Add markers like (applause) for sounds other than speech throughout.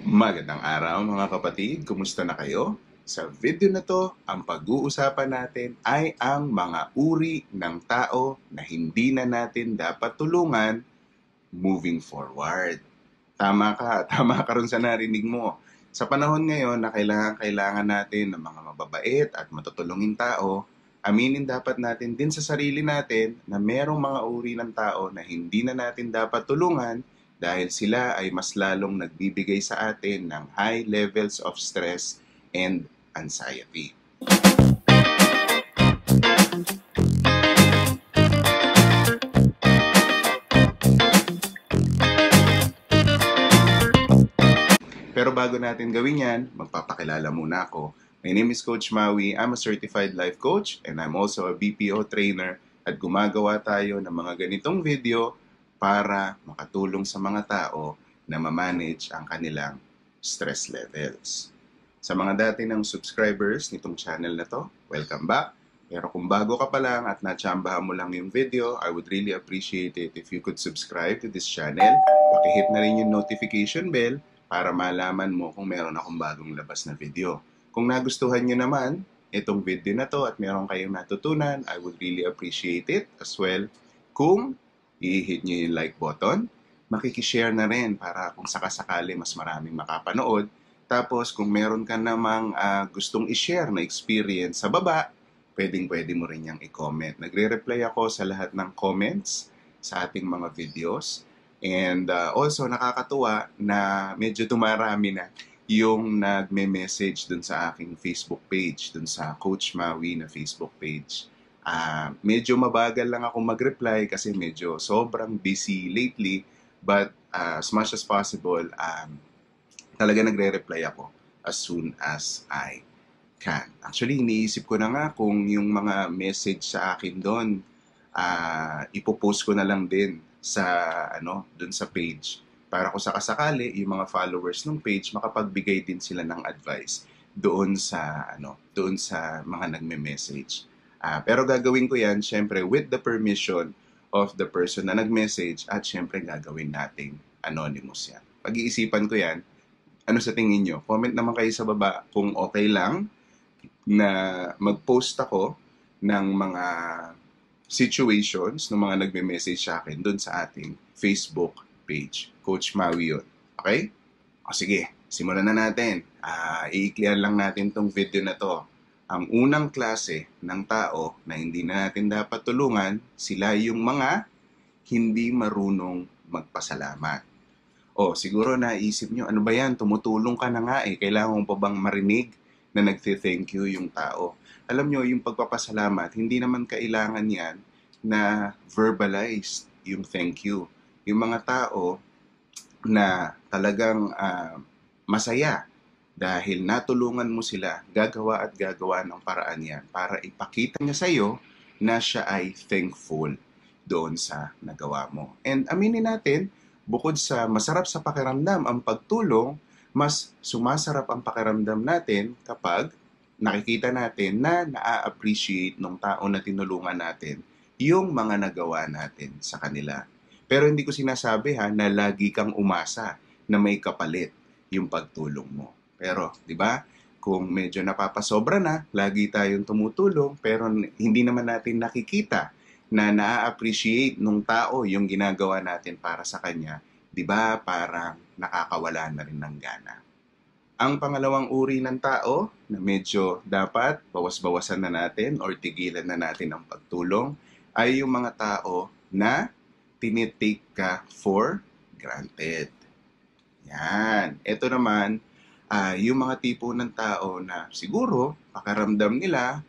Magandang araw mga kapatid, kumusta na kayo? Sa video na to, ang pag-uusapan natin ay ang mga uri ng tao na hindi na natin dapat tulungan moving forward. Tama ka, (laughs) tama ka ron sa narinig mo. Sa panahon ngayon na kailangan-kailangan natin ng mga mababait at matutulungin tao, aminin dapat natin din sa sarili natin na merong mga uri ng tao na hindi na natin dapat tulungan dahil sila ay mas lalong nagbibigay sa atin ng high levels of stress and anxiety. Pero bago natin gawin yan, magpapakilala muna ako. My name is Coach Maui. I'm a certified life coach and I'm also a BPO trainer at gumagawa tayo ng mga ganitong video para makatulong sa mga tao na mamanage ang kanilang stress levels. Sa mga dati ng subscribers nitong channel na to, welcome back! Pero kung bago ka pa lang at natsambahan mo lang yung video, I would really appreciate it if you could subscribe to this channel. Pakihit na rin yung notification bell para malaman mo kung meron akong bagong labas na video. Kung nagustuhan nyo naman itong video na to at meron kayong natutunan, I would really appreciate it as well kung i-hit nyo yung like button. Makikishare na rin para kung sakasakali mas maraming makapanood. Tapos kung meron ka namang uh, gustong i-share na experience sa baba, pwedeng-pwede mo rin yung i-comment. Nagre-reply ako sa lahat ng comments sa ating mga videos. And uh, also, nakakatuwa na medyo tumarami na yung nagme-message dun sa aking Facebook page, dun sa Coach Maui na Facebook page. Uh, medyo mabagal lang ako mag-reply kasi medyo sobrang busy lately. But uh, as much as possible, um, talaga nagre-reply ako as soon as I can. Actually, iniisip ko na nga kung yung mga message sa akin doon, uh, ipopost ko na lang din sa ano doon sa page para ko sa kasakali yung mga followers ng page makapagbigay din sila ng advice doon sa ano doon sa mga nagme-message. Uh, pero gagawin ko yan, syempre, with the permission of the person na nag-message at syempre gagawin nating anonymous yan. Pag-iisipan ko yan, ano sa tingin nyo? Comment naman kayo sa baba kung okay lang na mag-post ako ng mga situations ng mga nagme-message sa akin doon sa ating Facebook page. Coach Maui yun. Okay? O sige, simulan na natin. Uh, I-clear lang natin tong video na to ang unang klase ng tao na hindi na natin dapat tulungan, sila yung mga hindi marunong magpasalamat. O, siguro naisip nyo, ano ba yan? Tumutulong ka na nga eh. Kailangan pa bang marinig na nagte-thank you yung tao? Alam nyo, yung pagpapasalamat, hindi naman kailangan yan na verbalize yung thank you. Yung mga tao na talagang uh, masaya dahil natulungan mo sila, gagawa at gagawa ng paraan yan para ipakita niya sa iyo na siya ay thankful doon sa nagawa mo. And aminin natin, bukod sa masarap sa pakiramdam ang pagtulong, mas sumasarap ang pakiramdam natin kapag nakikita natin na naa-appreciate ng tao na tinulungan natin yung mga nagawa natin sa kanila. Pero hindi ko sinasabi ha na lagi kang umasa na may kapalit yung pagtulong mo. Pero, di ba, kung medyo napapasobra na, lagi tayong tumutulong, pero hindi naman natin nakikita na na-appreciate nung tao yung ginagawa natin para sa kanya, di ba parang nakakawala na rin ng gana. Ang pangalawang uri ng tao na medyo dapat bawas-bawasan na natin or tigilan na natin ang pagtulong ay yung mga tao na tinitake ka for granted. Yan. Ito naman, uh, yung mga tipo ng tao na siguro pakaramdam nila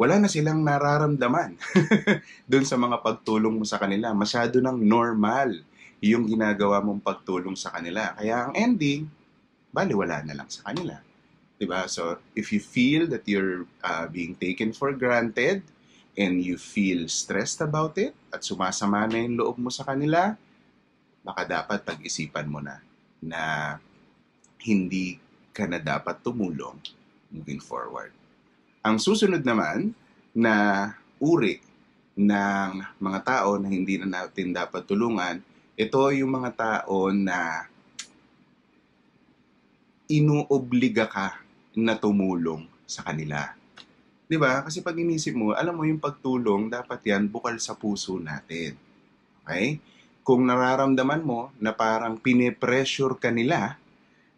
wala na silang nararamdaman (laughs) doon sa mga pagtulong mo sa kanila. Masyado ng normal yung ginagawa mong pagtulong sa kanila. Kaya ang ending, bali wala na lang sa kanila. Diba? So, if you feel that you're uh, being taken for granted and you feel stressed about it at sumasama na yung loob mo sa kanila, baka dapat pag-isipan mo na na hindi ka na dapat tumulong moving forward. Ang susunod naman na uri ng mga tao na hindi na natin dapat tulungan, ito yung mga tao na inuobliga ka na tumulong sa kanila. 'Di ba? Kasi pag inisip mo, alam mo yung pagtulong dapat 'yan bukal sa puso natin. Okay? Kung nararamdaman mo na parang pinipressure ka nila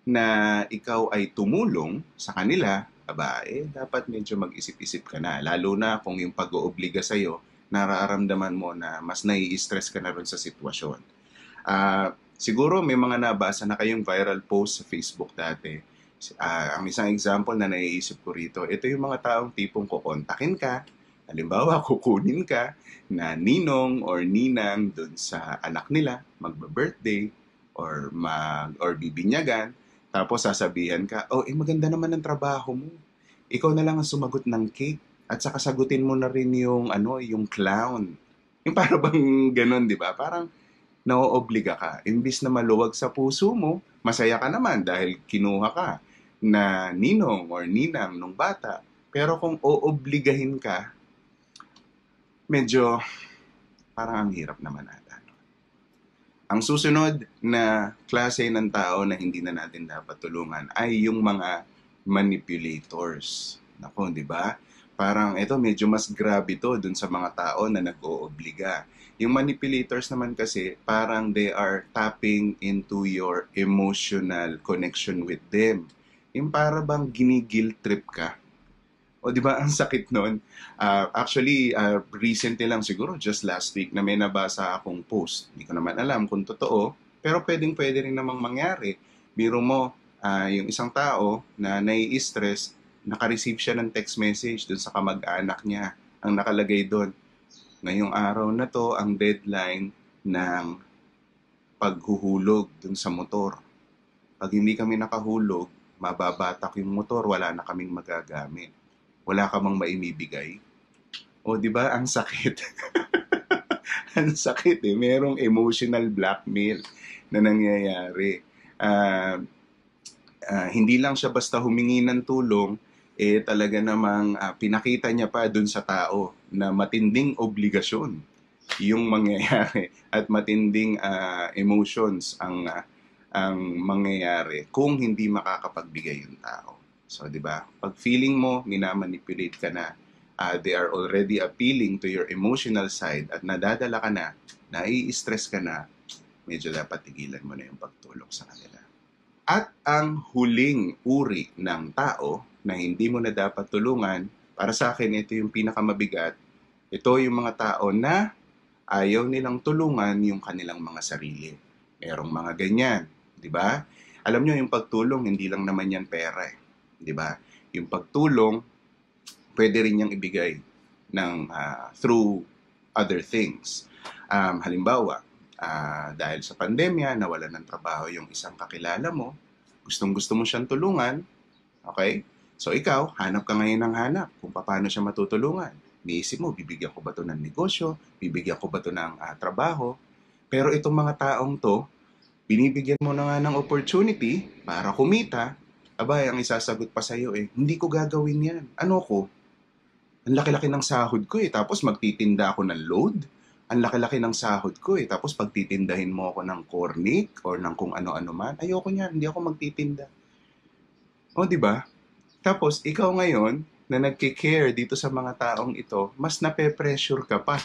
na ikaw ay tumulong sa kanila, aba, eh, dapat medyo mag-isip-isip ka na. Lalo na kung yung pag-oobliga sa'yo, nararamdaman mo na mas nai-stress ka na rin sa sitwasyon. Uh, siguro may mga nabasa na kayong viral post sa Facebook dati. Uh, ang isang example na naiisip ko rito, ito yung mga taong tipong kukontakin ka, Halimbawa, (laughs) kukunin ka na ninong or ninang dun sa anak nila, magbe-birthday or mag or bibinyagan tapos sasabihan ka, oh, eh maganda naman ang trabaho mo. Ikaw na lang ang sumagot ng cake at saka sagutin mo na rin yung ano, yung clown. (laughs) Yung parang bang ganun, 'di ba? Parang naoobliga ka. Imbis na maluwag sa puso mo, masaya ka naman dahil kinuha ka na ninong or ninang nung bata. Pero kung oobligahin ka, medyo parang ang hirap naman natin. Ang susunod na klase ng tao na hindi na natin dapat tulungan ay yung mga manipulators. Nako, di ba? Parang ito medyo mas grabe to dun sa mga tao na nag-oobliga. Yung manipulators naman kasi parang they are tapping into your emotional connection with them. Yung para bang ginigil trip ka o di ba, ang sakit noon? Uh, ah, actually, uh, recently lang siguro, just last week, na may nabasa akong post. Hindi ko naman alam kung totoo, pero pwedeng pwede rin namang mangyari. Biro mo, uh, yung isang tao na nai-stress, nakareceive siya ng text message dun sa kamag-anak niya. Ang nakalagay doon, ngayong araw na to, ang deadline ng paghuhulog dun sa motor. Pag hindi kami nakahulog, mababatak yung motor, wala na kaming magagamit wala ka mang maibibigay. O, di ba? Ang sakit. (laughs) ang sakit eh. Merong emotional blackmail na nangyayari. Uh, uh, hindi lang siya basta humingi ng tulong, eh talaga namang uh, pinakita niya pa dun sa tao na matinding obligasyon yung mangyayari at matinding uh, emotions ang uh, ang mangyayari kung hindi makakapagbigay yung tao. So, di ba? Pag feeling mo, minamanipulate ka na, uh, they are already appealing to your emotional side at nadadala ka na, nai-stress ka na, medyo dapat tigilan mo na yung pagtulog sa kanila. At ang huling uri ng tao na hindi mo na dapat tulungan, para sa akin ito yung pinakamabigat, ito yung mga tao na ayaw nilang tulungan yung kanilang mga sarili. Merong mga ganyan, di ba? Alam nyo, yung pagtulong, hindi lang naman yan pera eh di ba? Yung pagtulong pwede rin niyang ibigay ng uh, through other things. Um, halimbawa, uh, dahil sa pandemya, nawala ng trabaho yung isang kakilala mo, gustong-gusto mo siyang tulungan, okay? So ikaw, hanap ka ngayon ng hanap kung paano siya matutulungan. Niisip mo, bibigyan ko ba ito ng negosyo? Bibigyan ko ba ito ng uh, trabaho? Pero itong mga taong to, binibigyan mo na nga ng opportunity para kumita, aba, ang isasagot pa sa'yo eh, hindi ko gagawin yan. Ano ko? Ang laki-laki ng sahod ko eh, tapos magtitinda ako ng load. Ang laki-laki ng sahod ko eh, tapos pagtitindahin mo ako ng cornic or ng kung ano-ano man, ayoko niyan, hindi ako magtitinda. O, oh, di ba? Tapos, ikaw ngayon, na nagkikare dito sa mga taong ito, mas nape-pressure ka pa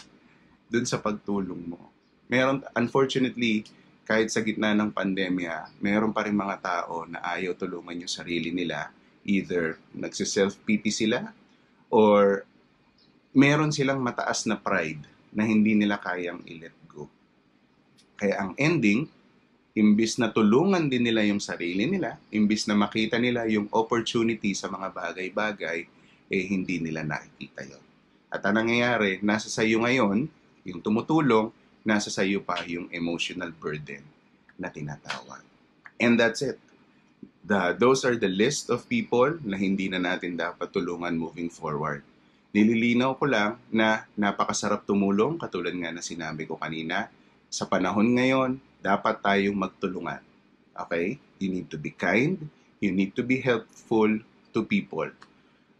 dun sa pagtulong mo. Meron, unfortunately, kahit sa gitna ng pandemya, meron pa rin mga tao na ayaw tulungan yung sarili nila. Either nagsiself-pity sila or meron silang mataas na pride na hindi nila kayang i-let go. Kaya ang ending, imbis na tulungan din nila yung sarili nila, imbis na makita nila yung opportunity sa mga bagay-bagay, eh hindi nila nakikita yon. At ang nangyayari, nasa sayo ngayon, yung tumutulong, nasa sa'yo pa yung emotional burden na tinatawag. And that's it. The, those are the list of people na hindi na natin dapat tulungan moving forward. Nililinaw ko lang na napakasarap tumulong, katulad nga na sinabi ko kanina. Sa panahon ngayon, dapat tayong magtulungan. Okay? You need to be kind. You need to be helpful to people.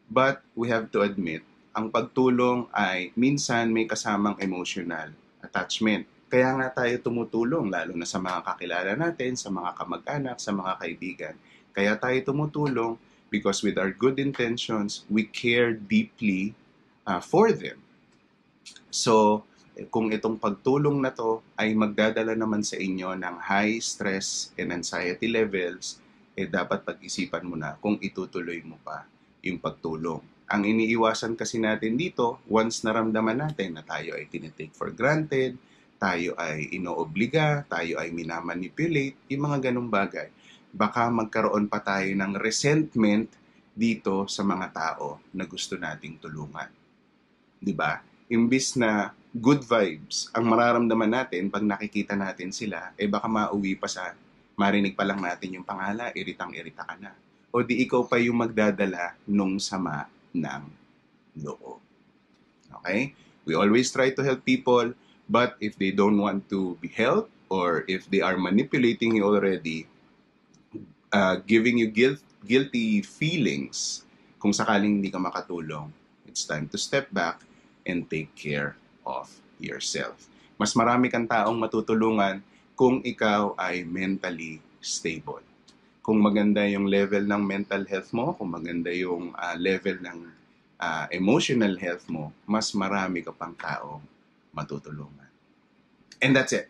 But we have to admit, ang pagtulong ay minsan may kasamang emotional attachment. Kaya nga tayo tumutulong, lalo na sa mga kakilala natin, sa mga kamag-anak, sa mga kaibigan. Kaya tayo tumutulong because with our good intentions, we care deeply uh, for them. So, kung itong pagtulong na to ay magdadala naman sa inyo ng high stress and anxiety levels, eh dapat pag-isipan mo na kung itutuloy mo pa yung pagtulong. Ang iniiwasan kasi natin dito, once naramdaman natin na tayo ay tinitake for granted, tayo ay inoobliga, tayo ay minamanipulate, yung mga ganong bagay. Baka magkaroon pa tayo ng resentment dito sa mga tao na gusto nating tulungan. 'Di ba? Imbis na good vibes ang mararamdaman natin pag nakikita natin sila, eh baka mauwi pa sa marinig pa lang natin yung pangala, iritang-irita ka na. O di ikaw pa yung magdadala nung sama ng loob. Okay? We always try to help people, but if they don't want to be helped or if they are manipulating you already, uh, giving you guilt, guilty feelings kung sakaling hindi ka makatulong, it's time to step back and take care of yourself. Mas marami kang taong matutulungan kung ikaw ay mentally stable kung maganda yung level ng mental health mo, kung maganda yung uh, level ng uh, emotional health mo, mas marami ka pang tao matutulungan. And that's it.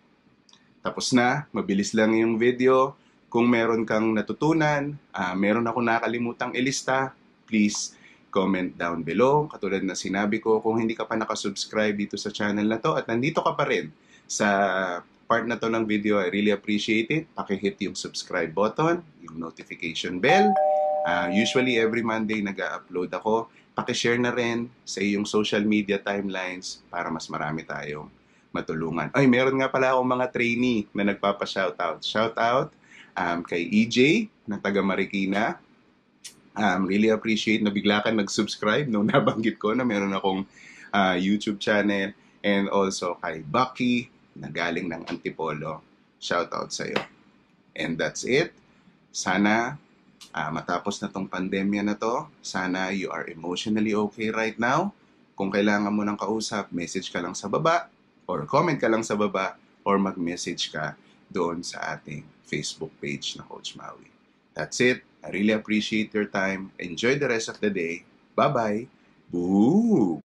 Tapos na, mabilis lang yung video. Kung meron kang natutunan, uh, meron ako nakalimutang ilista, please comment down below. Katulad na sinabi ko, kung hindi ka pa nakasubscribe dito sa channel na to at nandito ka pa rin sa part na to ng video, I really appreciate it. Pakihit yung subscribe button, yung notification bell. Uh, usually, every Monday nag upload ako. Pakishare na rin sa iyong social media timelines para mas marami tayong matulungan. Ay, meron nga pala akong mga trainee na nagpapa-shoutout. Shoutout um, kay EJ na taga Marikina. Um, really appreciate na bigla ka nag-subscribe nung (laughs) nabanggit ko na meron akong uh, YouTube channel. And also kay Bucky na galing ng Antipolo. Shout out sa iyo. And that's it. Sana uh, matapos na tong pandemya na to, sana you are emotionally okay right now. Kung kailangan mo ng kausap, message ka lang sa baba or comment ka lang sa baba or mag-message ka doon sa ating Facebook page na Coach Maui. That's it. I really appreciate your time. Enjoy the rest of the day. Bye-bye. Boo!